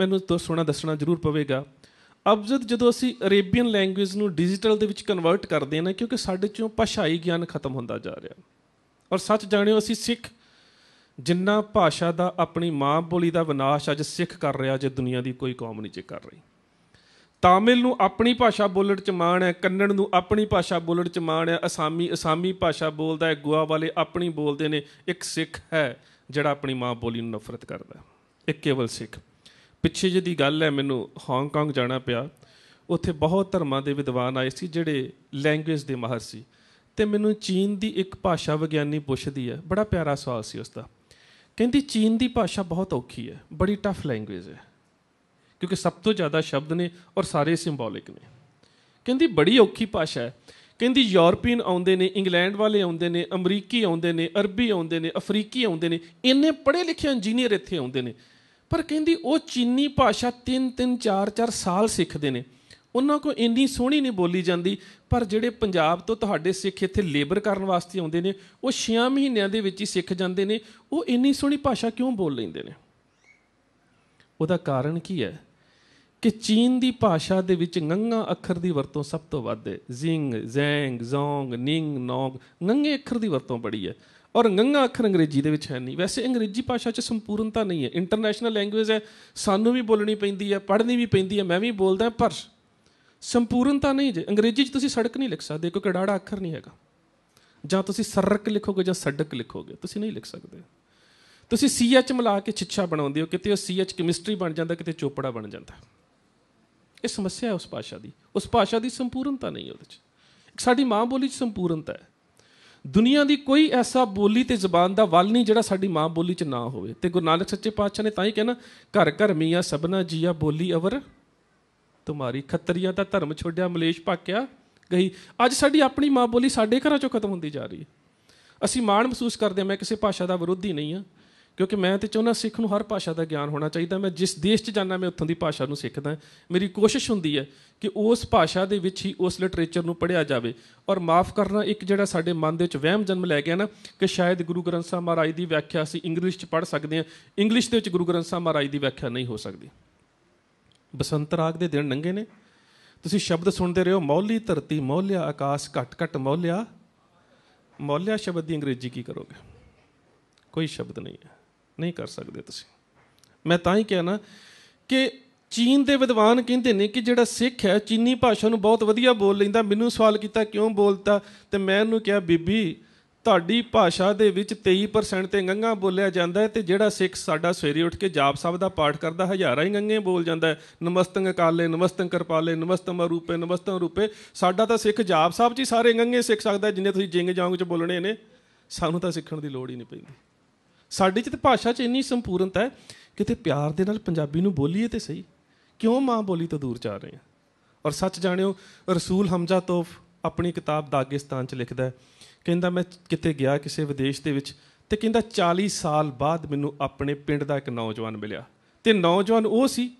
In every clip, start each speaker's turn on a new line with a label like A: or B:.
A: ਮੈਨੂੰ ਤੋਂ ਸੋਣਾ ਦੱਸਣਾ ਜ਼ਰੂਰ ਪਵੇਗਾ ਅਬਜਦ ਜਦੋਂ ਅਸੀਂ ਅਰੇਬੀਅਨ ਲੈਂਗੁਏਜ ਨੂੰ ਡਿਜੀਟਲ ਦੇ ਵਿੱਚ ਕਨਵਰਟ ਕਰਦੇ ਹਾਂ ਨਾ ਕਿਉਂਕਿ ਸਾਡੇ ਚੋਂ ਭਾਸ਼ਾਈ ਗਿਆਨ ਖਤਮ ਹੁੰਦਾ ਜਾ ਰਿਹਾ ਔਰ ਸੱਚ ਜਾਣਿਓ ਅਸੀਂ ਸਿੱਖ ਜਿੰਨਾ ਭਾਸ਼ਾ ਦਾ ਆਪਣੀ ਮਾਂ ਬੋਲੀ ਦਾ ਵਿਨਾਸ਼ ਅੱਜ ਸਿੱਖ ਕਰ ਰਿਹਾ ਜੇ ਦੁਨੀਆ ਦੀ ਕੋਈ ਕੌਮ ਨਹੀਂ ਜੇ ਕਰ ਰਹੀ ਤਾਮਿਲ ਨੂੰ ਆਪਣੀ ਭਾਸ਼ਾ ਬੋਲਣ ਚ ਮਾਣ ਹੈ ਕੰਨੜ ਨੂੰ ਆਪਣੀ ਭਾਸ਼ਾ ਬੋਲਣ ਚ ਮਾਣ ਹੈ ਅਸਾਮੀ ਅਸਾਮੀ ਭਾਸ਼ਾ ਬੋਲਦਾ ਹੈ ਗੁਆ ਵਾਲੇ ਆਪਣੀ ਬੋਲਦੇ ਨੇ ਇੱਕ ਸਿੱਖ ਹੈ ਜਿਹੜਾ ਆਪਣੀ ਮਾਂ ਬੋਲੀ ਨੂੰ ਨਫ਼ਰਤ ਕਰਦਾ ਹੈ ਇੱਕ ਕੇਵਲ ਸਿੱਖ ਪਿੱਛੇ ਜਿਹਦੀ ਗੱਲ ਹੈ ਮੈਨੂੰ ਹਾਂਗਕਾਂਗ ਜਾਣਾ ਪਿਆ ਉੱਥੇ ਬਹੁਤ ਧਰਮਾਂ ਦੇ ਵਿਦਵਾਨ ਆਏ ਸੀ ਜਿਹੜੇ ਲੈਂਗੁਏਜ ਦੇ ਮਾਹਰ ਸੀ ਤੇ ਮੈਨੂੰ ਚੀਨ ਦੀ ਇੱਕ ਭਾਸ਼ਾ ਵਿਗਿਆਨੀ ਪੁੱਛਦੀ ਹੈ ਬੜਾ ਪਿਆਰਾ ਸਵਾਲ ਸੀ ਉਸ ਦਾ ਕਹਿੰਦੀ ਚੀਨ ਦੀ ਭਾਸ਼ਾ ਬਹੁਤ ਔਖੀ ਹੈ ਬੜੀ ਟਫ ਲੈਂਗੁਏਜ ਹੈ ਕਿਉਂਕਿ ਸਭ ਤੋਂ ਜ਼ਿਆਦਾ ਸ਼ਬਦ ਨੇ ਔਰ ਸਾਰੇ ਸਿੰਬੋਲਿਕ ਨੇ ਕਹਿੰਦੀ ਬੜੀ ਔਖੀ ਭਾਸ਼ਾ ਹੈ ਕਹਿੰਦੀ ਯੂਰਪੀਅਨ ਆਉਂਦੇ ਨੇ ਇੰਗਲੈਂਡ ਵਾਲੇ ਆਉਂਦੇ ਨੇ ਅਮਰੀਕੀ ਆਉਂਦੇ ਨੇ ਅਰਬੀ ਆਉਂਦੇ ਨੇ ਅਫਰੀਕੀ ਆਉਂਦੇ ਨੇ ਇੰਨੇ ਪੜ੍ਹੇ ਲਿਖੇ ਇੰਜੀਨੀਅਰ ਇੱਥੇ ਆਉਂਦੇ ਨੇ ਪਰ ਕਹਿੰਦੀ ਉਹ ਚੀਨੀ ਭਾਸ਼ਾ 3 3 4 ਚਾਰ ਸਾਲ ਸਿੱਖਦੇ ਨੇ ਉਹਨਾਂ ਕੋ ਇੰਨੀ ਸੋਹਣੀ ਨਹੀਂ ਬੋਲੀ ਜਾਂਦੀ ਪਰ ਜਿਹੜੇ ਪੰਜਾਬ ਤੋਂ ਤੁਹਾਡੇ ਸਿੱਖ ਇੱਥੇ ਲੇਬਰ ਕਰਨ ਵਾਸਤੇ ਆਉਂਦੇ ਨੇ ਉਹ 6 ਮਹੀਨਿਆਂ ਦੇ ਵਿੱਚ ਹੀ ਸਿੱਖ ਜਾਂਦੇ ਨੇ ਉਹ ਇੰਨੀ ਸੋਹਣੀ ਭਾਸ਼ਾ ਕਿਉਂ ਬੋਲ ਲੈਂਦੇ ਨੇ ਉਹਦਾ ਕਾਰਨ ਕੀ ਹੈ ਕਿ ਚੀਨ ਦੀ ਭਾਸ਼ਾ ਦੇ ਵਿੱਚ ਨੰਗਾ ਅੱਖਰ ਦੀ ਵਰਤੋਂ ਸਭ ਤੋਂ ਵੱਧ ਹੈ ਜ਼ਿੰਗ ਜ਼ੈਂਗ ਜ਼ੋਂਗ ਨਿੰਗ ਨੋਗ ਨੰਗੇ ਅੱਖਰ ਦੀ ਵਰਤੋਂ ਬੜੀ ਹੈ ਔਰ ਗੰਗਾ ਅੱਖਰ ਅੰਗਰੇਜ਼ੀ ਦੇ ਵਿੱਚ ਹੈ ਨਹੀਂ ਵੈਸੇ ਅੰਗਰੇਜ਼ੀ ਭਾਸ਼ਾ 'ਚ ਸੰਪੂਰਨਤਾ ਨਹੀਂ ਹੈ ਇੰਟਰਨੈਸ਼ਨਲ ਲੈਂਗੁਏਜ ਹੈ ਸਾਨੂੰ ਵੀ ਬੋਲਣੀ ਪੈਂਦੀ ਹੈ ਪੜ੍ਹਨੀ ਵੀ ਪੈਂਦੀ ਹੈ ਮੈਂ ਵੀ ਬੋਲਦਾ ਪਰ ਸੰਪੂਰਨਤਾ ਨਹੀਂ ਜੇ ਅੰਗਰੇਜ਼ੀ 'ਚ ਤੁਸੀਂ ਸੜਕ ਨਹੀਂ ਲਿਖ ਸਕਦੇ ਕਿਉਂਕਿ ਡਾੜਾ ਅੱਖਰ ਨਹੀਂ ਹੈਗਾ ਜਾਂ ਤੁਸੀਂ ਸਰਕ ਲਿਖੋਗੇ ਜਾਂ ਸੜਕ ਲਿਖੋਗੇ ਤੁਸੀਂ ਨਹੀਂ ਲਿਖ ਸਕਦੇ ਤੁਸੀਂ ਸੀ ਐਚ ਮਿਲਾ ਕੇ ਛਿੱਛਾ ਬਣਾਉਂਦੇ ਹੋ ਕਿਤੇ ਉਹ ਸੀ ਐਚ ਕੈਮਿਸਟਰੀ ਬਣ ਜਾਂਦਾ ਕਿਤੇ ਚੋਪੜਾ ਬਣ ਜਾਂਦਾ ਇਹ ਸਮੱਸਿਆ ਹੈ ਉਸ ਭਾਸ਼ਾ ਦੀ ਉਸ ਭਾਸ਼ਾ ਦੀ ਸੰਪੂਰਨਤਾ ਨਹੀਂ ਉਹਦੇ 'ਚ ਸਾਡੀ ਮਾਂ ਬੋਲੀ 'ਚ ਸੰਪੂਰਨਤਾ ਹੈ ਦੁਨੀਆ ਦੀ ਕੋਈ ਐਸਾ ਬੋਲੀ ਤੇ ਜ਼ਬਾਨ ਦਾ ਵੱਲ ਨਹੀਂ ਜਿਹੜਾ ਸਾਡੀ ਮਾਂ ਬੋਲੀ 'ਚ ਨਾ ਹੋਵੇ ਤੇ ਗੁਰੂ ਨਾਨਕ ਸੱਚੇ ਪਾਤਸ਼ਾਹ ਨੇ ਤਾਂ ਹੀ ਕਹਿਣਾ ਘਰ ਘਰ ਮੀਆਂ ਸਭਨਾ ਜੀਆ ਬੋਲੀ ਅਵਰ ਤੁਮਾਰੀ ਖੱਤਰੀਆਂ ਦਾ ਧਰਮ ਛੋੜਿਆ ਮਲੇਸ਼ ਪਾਕਿਆ ਗਈ ਅੱਜ ਸਾਡੀ ਆਪਣੀ ਮਾਂ ਬੋਲੀ ਸਾਡੇ ਘਰਾਂ 'ਚੋਂ ਖਤਮ ਹੁੰਦੀ ਜਾ ਰਹੀ ਹੈ ਅਸੀਂ ਮਾਣ ਮਹਿਸੂਸ ਕਰਦੇ ਮੈਂ ਕਿਸੇ ਭਾਸ਼ਾ ਦਾ ਵਿਰੋਧੀ ਨਹੀਂ ਹਾਂ ਕਿਉਂਕਿ ਮੈਂ ਤੇ ਚਾਹੁੰਦਾ ਸਿੱਖ ਨੂੰ ਹਰ ਭਾਸ਼ਾ ਦਾ ਗਿਆਨ ਹੋਣਾ ਚਾਹੀਦਾ ਮੈਂ ਜਿਸ ਦੇਸ਼ 'ਚ ਜਾਣਾ ਮੈਂ ਉੱਥੋਂ ਦੀ ਭਾਸ਼ਾ ਨੂੰ ਸਿੱਖਦਾ ਮੇਰੀ ਕੋਸ਼ਿਸ਼ ਹੁੰਦੀ ਹੈ ਕਿ ਉਸ ਭਾਸ਼ਾ ਦੇ ਵਿੱਚ ਹੀ ਉਸ ਲਿਟਰੇਚਰ ਨੂੰ ਪੜਿਆ ਜਾਵੇ ਔਰ ਮਾਫ ਕਰਨਾ ਇੱਕ ਜਿਹੜਾ ਸਾਡੇ ਮਨ ਦੇ ਵਿੱਚ ਵਹਿਮ ਜਨਮ ਲੈ ਗਿਆ ਨਾ ਕਿ ਸ਼ਾਇਦ ਗੁਰੂ ਗ੍ਰੰਥ ਸਾਹਿਬ ਮਹਾਰਾਜ ਦੀ ਵਿਆਖਿਆ ਅਸੀਂ ਇੰਗਲਿਸ਼ 'ਚ ਪੜ ਸਕਦੇ ਹਾਂ ਇੰਗਲਿਸ਼ ਦੇ ਵਿੱਚ ਗੁਰੂ ਗ੍ਰੰਥ ਸਾਹਿਬ ਮਹਾਰਾਜ ਦੀ ਵਿਆਖਿਆ ਨਹੀਂ ਹੋ ਸਕਦੀ ਬਸੰਤ ਰਾਗ ਦੇ ਦਿਨ ਨੰਗੇ ਨੇ ਤੁਸੀਂ ਸ਼ਬਦ ਸੁਣਦੇ ਰਹੋ ਮੌਲੀ ਧਰਤੀ ਮੌਲਿਆ ਆਕਾਸ਼ ਘਟ ਘਟ ਮੌਲਿਆ ਮੌਲਿਆ ਸ਼ਬਦ ਦੀ ਅੰਗਰੇਜ਼ੀ ਕੀ ਕਰੋਗੇ ਕੋਈ ਸ਼ਬਦ ਨਹੀਂ ਹੈ ਨਹੀਂ ਕਰ ਸਕਦੇ ਤੁਸੀਂ ਮੈਂ ਤਾਂ ਹੀ ਕਹਿਣਾ ਕਿ ਚੀਨ ਦੇ ਵਿਦਵਾਨ ਕਹਿੰਦੇ ਨੇ ਕਿ ਜਿਹੜਾ ਸਿੱਖ ਹੈ ਚੀਨੀ ਭਾਸ਼ਾ ਨੂੰ ਬਹੁਤ ਵਧੀਆ ਬੋਲ ਲੈਂਦਾ ਮੈਨੂੰ ਸਵਾਲ ਕੀਤਾ ਕਿਉਂ ਬੋਲਦਾ ਤੇ ਮੈਂ ਉਹਨੂੰ ਕਿਹਾ ਬੀਬੀ ਤੁਹਾਡੀ ਭਾਸ਼ਾ ਦੇ ਵਿੱਚ 23% ਤੇ ਗੰਗਾ ਬੋਲਿਆ ਜਾਂਦਾ ਹੈ ਤੇ ਜਿਹੜਾ ਸਿੱਖ ਸਾਡਾ ਸਵੇਰੇ ਉੱਠ ਕੇ ਜਾਪ ਸਾਹਿਬ ਦਾ ਪਾਠ ਕਰਦਾ ਹਜ਼ਾਰਾਂ ਹੀ ਗੰਗੇ ਬੋਲ ਜਾਂਦਾ ਹੈ ਨਮਸਤੰ ਅਕਾਲੇ ਨਮਸਤੰ ਕਰਪਾਲੇ ਨਮਸਤੰ ਰੂਪੇ ਨਮਸਤੰ ਰੂਪੇ ਸਾਡਾ ਤਾਂ ਸਿੱਖ ਜਾਪ ਸਾਹਿਬ 'ਚ ਹੀ ਸਾਰੇ ਗੰਗੇ ਸਿੱਖ ਸਕਦਾ ਜਿੰਨੇ ਤੁਸੀਂ ਜਿੰਗ ਜਾਂਗ 'ਚ ਬੋਲਣੇ ਨੇ ਸਾਨੂੰ ਤਾਂ ਸਿੱਖਣ ਦੀ ਲੋੜ ਹੀ ਨਹੀਂ ਪੈਂਦੀ ਸਾਡੇ ਚ ਤੇ ਭਾਸ਼ਾ ਚ ਇੰਨੀ ਸੰਪੂਰਨਤਾ ਹੈ ਕਿਤੇ ਪਿਆਰ ਦੇ ਨਾਲ ਪੰਜਾਬੀ ਨੂੰ ਬੋਲੀਏ ਤੇ ਸਹੀ ਕਿਉਂ ਮਾਂ ਬੋਲੀ ਤੋਂ ਦੂਰ ਜਾ ਰਹੇ ਆ ਔਰ ਸੱਚ ਜਾਣਿਓ ਰਸੂਲ ਹਮਜ਼ਾ ਤੋਫ ਆਪਣੀ ਕਿਤਾਬ ਦਾਗਿਸਤਾਨ ਚ ਲਿਖਦਾ ਕਹਿੰਦਾ ਮੈਂ ਕਿਤੇ ਗਿਆ ਕਿਸੇ ਵਿਦੇਸ਼ ਦੇ ਵਿੱਚ ਤੇ ਕਹਿੰਦਾ 40 ਸਾਲ ਬਾਅਦ ਮੈਨੂੰ ਆਪਣੇ ਪਿੰਡ ਦਾ ਇੱਕ ਨੌਜਵਾਨ ਮਿਲਿਆ ਤੇ ਨੌਜਵਾਨ ਉਹ ਸੀ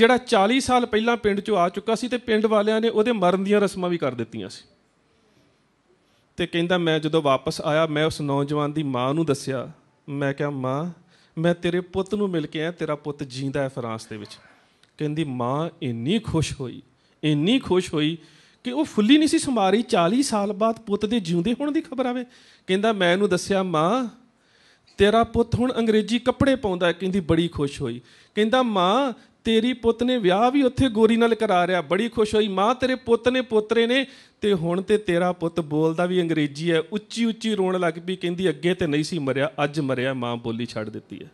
A: ਜਿਹੜਾ 40 ਸਾਲ ਪਹਿਲਾਂ ਪਿੰਡ 'ਚੋਂ ਆ ਚੁੱਕਾ ਸੀ ਤੇ ਪਿੰਡ ਵਾਲਿਆਂ ਨੇ ਉਹਦੇ ਮਰਨ ਦੀਆਂ ਰਸਮਾਂ ਵੀ ਕਰ ਦਿੱਤੀਆਂ ਸੀ ਤੇ ਕਹਿੰਦਾ ਮੈਂ ਜਦੋਂ ਵਾਪਸ ਆਇਆ ਮੈਂ ਉਸ ਨੌਜਵਾਨ ਦੀ ਮਾਂ ਨੂੰ ਦੱਸਿਆ ਮੈਂ ਕਿਹਾ ਮਾਂ ਮੈਂ ਤੇਰੇ ਪੁੱਤ ਨੂੰ ਮਿਲ ਕੇ ਆਇਆ ਤੇਰਾ ਪੁੱਤ ਜੀਂਦਾ ਹੈ ਫਰਾਂਸ ਦੇ ਵਿੱਚ ਕਹਿੰਦੀ ਮਾਂ ਇੰਨੀ ਖੁਸ਼ ਹੋਈ ਇੰਨੀ ਖੁਸ਼ ਹੋਈ ਕਿ ਉਹ ਫੁੱਲੀ ਨਹੀਂ ਸੀ ਸਮਾਰੀ 40 ਸਾਲ ਬਾਅਦ ਪੁੱਤ ਦੇ ਜਿਉਂਦੇ ਹੋਣ ਦੀ ਖਬਰ ਆਵੇ ਕਹਿੰਦਾ ਮੈਂ ਇਹਨੂੰ ਦੱਸਿਆ ਮਾਂ ਤੇਰਾ ਪੁੱਤ ਹੁਣ ਅੰਗਰੇਜ਼ੀ ਕੱਪੜੇ ਪਾਉਂਦਾ ਕਹਿੰਦੀ ਬੜੀ ਖੁਸ਼ ਹੋਈ ਕਹਿੰਦਾ ਮਾਂ ਤੇਰੀ ਪੁੱਤ ਨੇ ਵਿਆਹ ਵੀ ਉੱਥੇ ਗੋਰੀ ਨਾਲ ਕਰਾ ਰਿਆ ਬੜੀ ਖੁਸ਼ ਹੋਈ ਮਾਂ ਤੇਰੇ ਪੁੱਤ ਨੇ ਪੋਤਰੇ ਨੇ ਤੇ ਹੁਣ ਤੇ ਤੇਰਾ ਪੁੱਤ ਬੋਲਦਾ ਵੀ ਅੰਗਰੇਜ਼ੀ ਹੈ ਉੱਚੀ ਉੱਚੀ ਰੋਣ ਲੱਗ ਪਈ ਕਹਿੰਦੀ ਅੱਗੇ ਤੇ ਨਹੀਂ ਸੀ ਮਰਿਆ ਅੱਜ ਮਰਿਆ ਮਾਂ ਬੋਲੀ ਛੱਡ ਦਿੱਤੀ ਹੈ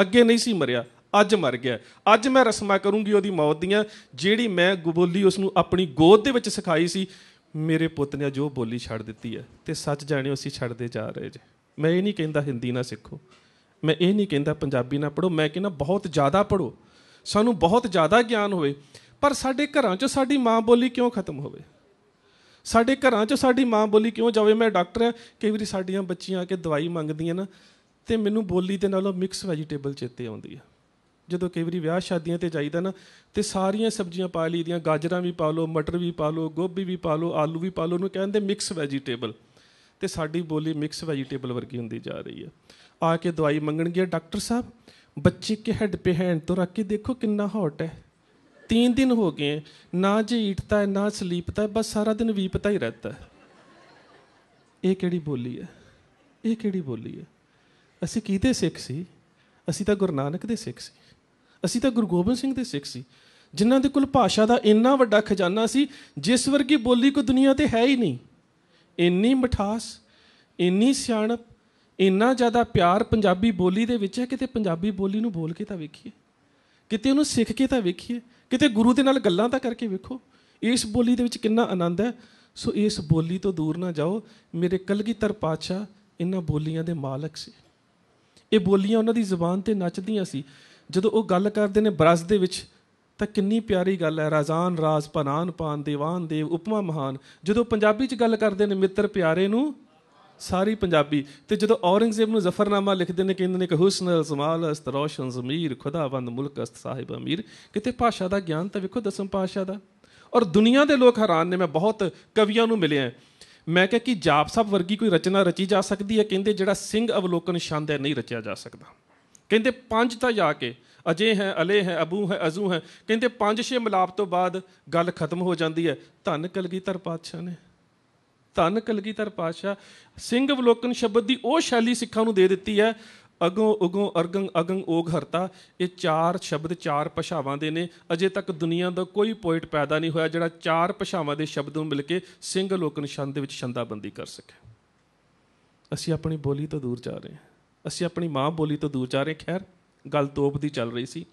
A: ਅੱਗੇ ਨਹੀਂ ਸੀ ਮਰਿਆ ਅੱਜ ਮਰ ਗਿਆ ਅੱਜ ਮੈਂ ਰਸਮਾਂ ਕਰੂੰਗੀ ਉਹਦੀ ਮੌਤ ਦੀਆਂ ਜਿਹੜੀ ਮੈਂ ਗੁਬੋਲੀ ਉਸ ਨੂੰ ਆਪਣੀ ਗੋਦ ਦੇ ਵਿੱਚ ਸਿਖਾਈ ਸੀ ਮੇਰੇ ਪੁੱਤ ਨੇ ਜੋ ਬੋਲੀ ਛੱਡ ਦਿੱਤੀ ਹੈ ਤੇ ਸੱਚ ਜਾਣਿਓ ਅਸੀਂ ਛੱਡਦੇ ਜਾ ਰਹੇ ਜੇ ਮੈਂ ਇਹ ਨਹੀਂ ਕਹਿੰਦਾ ਹਿੰਦੀ ਨਾ ਸਿੱਖੋ ਮੈਂ ਇਹ ਨਹੀਂ ਕਹਿੰਦਾ ਪੰਜਾਬੀ ਨਾ ਪੜੋ ਮੈਂ ਕਹਿੰਦਾ ਬਹੁਤ ਜ਼ਿਆਦਾ ਪੜੋ ਸਾਨੂੰ ਬਹੁਤ ਜ਼ਿਆਦਾ ਗਿਆਨ ਹੋਵੇ ਪਰ ਸਾਡੇ ਘਰਾਂ 'ਚ ਸਾਡੀ ਮਾਂ ਬੋਲੀ ਕਿਉਂ ਖਤਮ ਹੋਵੇ ਸਾਡੇ ਘਰਾਂ 'ਚ ਸਾਡੀ ਮਾਂ ਬੋਲੀ ਕਿਉਂ ਜਾਵੇ ਮੈਂ ਡਾਕਟਰ ਹਾਂ ਕਈ ਵਾਰੀ ਸਾਡੀਆਂ ਬੱਚੀਆਂ ਆ ਕੇ ਦਵਾਈ ਮੰਗਦੀਆਂ ਨਾ ਤੇ ਮੈਨੂੰ ਬੋਲੀ ਦੇ ਨਾਲੋਂ ਮਿਕਸ ਵੈਜੀਟੇਬਲ ਚੇਤੇ ਆਉਂਦੀ ਹੈ ਜਦੋਂ ਕਈ ਵਾਰੀ ਵਿਆਹ ਸ਼ਾਦੀਆਂ ਤੇ ਜਾਈਦਾ ਨਾ ਤੇ ਸਾਰੀਆਂ ਸਬਜ਼ੀਆਂ ਪਾ ਲਈਦੀਆਂ ਗਾਜਰਾਂ ਵੀ ਪਾ ਲਓ ਮਟਰ ਵੀ ਪਾ ਲਓ ਗੋਭੀ ਵੀ ਪਾ ਲਓ ਆਲੂ ਵੀ ਪਾ ਲਓ ਉਹਨੂੰ ਕਹਿੰਦੇ ਮਿਕਸ ਵੈਜੀਟੇਬਲ ਤੇ ਸਾਡੀ ਬੋਲੀ ਮਿਕਸ ਵੈਜੀਟੇਬਲ ਵਰਗੀ ਹੁੰਦੀ ਜਾ ਰਹੀ ਹੈ ਆ ਕੇ ਦਵਾਈ ਮੰਗਣਗੇ ਡਾਕਟਰ ਸਾਹਿਬ ਬੱਚੇ ਕੇ ਹੈਡ ਪੇ ਹੈਂਡ ਤੋਂ ਰੱਖ ਕੇ ਦੇਖੋ ਕਿੰਨਾ ਹੌਟ ਹੈ ਤਿੰਨ ਦਿਨ ਹੋ ਗਏ ਨਾ ਜੀ ਈਟਤਾ ਹੈ ਨਾ ਸਲੀਪਤਾ ਹੈ ਬਸ ਸਾਰਾ ਦਿਨ ਵੀਪਤਾ ਹੀ ਰਹਤਾ ਹੈ ਇਹ ਕਿਹੜੀ ਬੋਲੀ ਹੈ ਇਹ ਕਿਹੜੀ ਬੋਲੀ ਹੈ ਅਸੀਂ ਕਿਹਦੇ ਸਿੱਖ ਸੀ ਅਸੀਂ ਤਾਂ ਗੁਰੂ ਨਾਨਕ ਦੇ ਸਿੱਖ ਸੀ ਅਸੀਂ ਤਾਂ ਗੁਰੂ ਗੋਬਿੰਦ ਸਿੰਘ ਦੇ ਸਿੱਖ ਸੀ ਜਿਨ੍ਹਾਂ ਦੇ ਕੋਲ ਭਾਸ਼ਾ ਦਾ ਇੰਨਾ ਵੱਡਾ ਖਜ਼ਾਨਾ ਸੀ ਜਿਸ ਵਰਗੀ ਬੋਲੀ ਕੋ ਦੁਨੀਆ ਤੇ ਹੈ ਹੀ ਨਹੀਂ ਇੰਨੀ ਮਠਾਸ ਇੰਨੀ ਸਿਆਣਪ ਇੰਨਾ ਜ਼ਿਆਦਾ ਪਿਆਰ ਪੰਜਾਬੀ ਬੋਲੀ ਦੇ ਵਿੱਚ ਹੈ ਕਿਤੇ ਪੰਜਾਬੀ ਬੋਲੀ ਨੂੰ ਬੋਲ ਕੇ ਤਾਂ ਵੇਖੀਏ ਕਿਤੇ ਉਹਨੂੰ ਸਿੱਖ ਕੇ ਤਾਂ ਵੇਖੀਏ ਕਿਤੇ ਗੁਰੂ ਦੇ ਨਾਲ ਗੱਲਾਂ ਤਾਂ ਕਰਕੇ ਵੇਖੋ ਇਸ ਬੋਲੀ ਦੇ ਵਿੱਚ ਕਿੰਨਾ ਆਨੰਦ ਹੈ ਸੋ ਇਸ ਬੋਲੀ ਤੋਂ ਦੂਰ ਨਾ ਜਾਓ ਮੇਰੇ ਕਲਗੀਧਰ ਪਾਤਸ਼ਾਹ ਇਹਨਾਂ ਬੋਲੀਆਂ ਦੇ ਮਾਲਕ ਸੀ ਇਹ ਬੋਲੀਆਂ ਉਹਨਾਂ ਦੀ ਜ਼ੁਬਾਨ ਤੇ ਨੱਚਦੀਆਂ ਸੀ ਜਦੋਂ ਉਹ ਗੱਲ ਕਰਦੇ ਨੇ ਬਰਸ ਦੇ ਵਿੱਚ ਤਾਂ ਕਿੰਨੀ ਪਿਆਰੀ ਗੱਲ ਹੈ ਰਾਜ਼ਾਨ ਰਾਜ਼ ਪਨਾਨ ਪਾਨ ਦੀਵਾਨ ਦੇਵ ਉਪਮਾ ਮਹਾਨ ਜਦੋਂ ਪੰਜਾਬੀ ਚ ਗੱਲ ਕਰਦੇ ਨੇ ਮਿੱਤਰ ਪਿਆਰੇ ਨੂੰ ਸਾਰੀ ਪੰਜਾਬੀ ਤੇ ਜਦੋਂ ਔਰੰਗਜ਼ੇਬ ਨੂੰ ਜ਼ਫਰਨਾਮਾ ਲਿਖਦੇ ਨੇ ਕਹਿੰਦੇ ਨੇ ਕਿ ਹੁਸਨ ਜ਼ਮਾਲ ਅਸਤ ਰੋਸ਼ਨ ਜ਼ਮੀਰ ਖੁਦਾਵੰਦ ਮੁਲਕ ਅਸਤ ਸਾਹਿਬ ਅਮੀਰ ਕਿਤੇ ਭਾਸ਼ਾ ਦਾ ਗਿਆਨ ਤਾਂ ਵੇਖੋ ਦਸਮ ਪਾਸ਼ਾ ਦਾ ਔਰ ਦੁਨੀਆ ਦੇ ਲੋਕ ਹੈਰਾਨ ਨੇ ਮੈਂ ਬਹੁਤ ਕਵੀਆਂ ਨੂੰ ਮਿਲਿਆ ਮੈਂ ਕਿਹਾ ਕਿ ਜਾਪ ਸਾਹਿਬ ਵਰਗੀ ਕੋਈ ਰਚਨਾ ਰਚੀ ਜਾ ਸਕਦੀ ਹੈ ਕਹਿੰਦੇ ਜਿਹੜਾ ਸਿੰਘ ਅਵਲੋਕਨ ਛੰਦ ਹੈ ਨਹੀਂ ਰਚਿਆ ਜਾ ਸਕਦਾ ਕਹਿੰਦੇ ਪੰਜ ਤਾਂ ਜਾ ਕੇ ਅਜੇ ਹੈ ਅਲੇ ਹੈ ਅਬੂ ਹੈ ਅਜ਼ੂ ਹੈ ਕਹਿੰਦੇ ਪੰਜ ਛੇ ਮਿਲਾਪ ਤੋਂ ਬਾਅਦ ਗੱਲ ਖਤਮ ਹੋ ਜਾਂਦੀ ਹੈ ਧੰਨ ਕਲਗੀਧਰ ਪਾਤਸ਼ਾਹ ਨੇ ਧੰਨ ਕਲਗੀਧਰ ਪਾਤਸ਼ਾਹ ਸਿੰਘ ਬਲੋਕਨ ਸ਼ਬਦ ਦੀ ਉਹ ਸ਼ੈਲੀ ਸਿੱਖਾਂ ਨੂੰ ਦੇ ਦਿੱਤੀ ਹੈ ਅਗੋਂ ਉਗੋਂ ਅਰਗੰ ਅਗੰ ਓਗ ਹਰਤਾ ਇਹ ਚਾਰ ਸ਼ਬਦ ਚਾਰ ਭਾਸ਼ਾਵਾਂ ਦੇ ਨੇ ਅਜੇ ਤੱਕ ਦੁਨੀਆ ਦਾ ਕੋਈ ਪੋਇਟ ਪੈਦਾ ਨਹੀਂ ਹੋਇਆ ਜਿਹੜਾ ਚਾਰ ਭਾਸ਼ਾਵਾਂ ਦੇ ਸ਼ਬਦ ਨੂੰ ਮਿਲ ਕੇ ਸਿੰਘ ਲੋਕਨ ਛੰਦ ਦੇ ਵਿੱਚ ਛੰਦਾਬੰਦੀ ਕਰ ਸਕੇ ਅਸੀਂ ਆਪਣੀ ਬੋਲੀ ਤੋਂ ਦੂਰ ਜਾ ਰਹੇ ਹਾਂ ਅਸੀਂ ਆਪਣੀ ਮਾਂ ਬੋਲੀ ਤੋਂ ਦੂਰ ਜਾ ਰਹੇ ਖੈਰ ਗੱਲ ਤੋਪ ਦੀ ਚੱਲ ਰਹੀ ਸੀ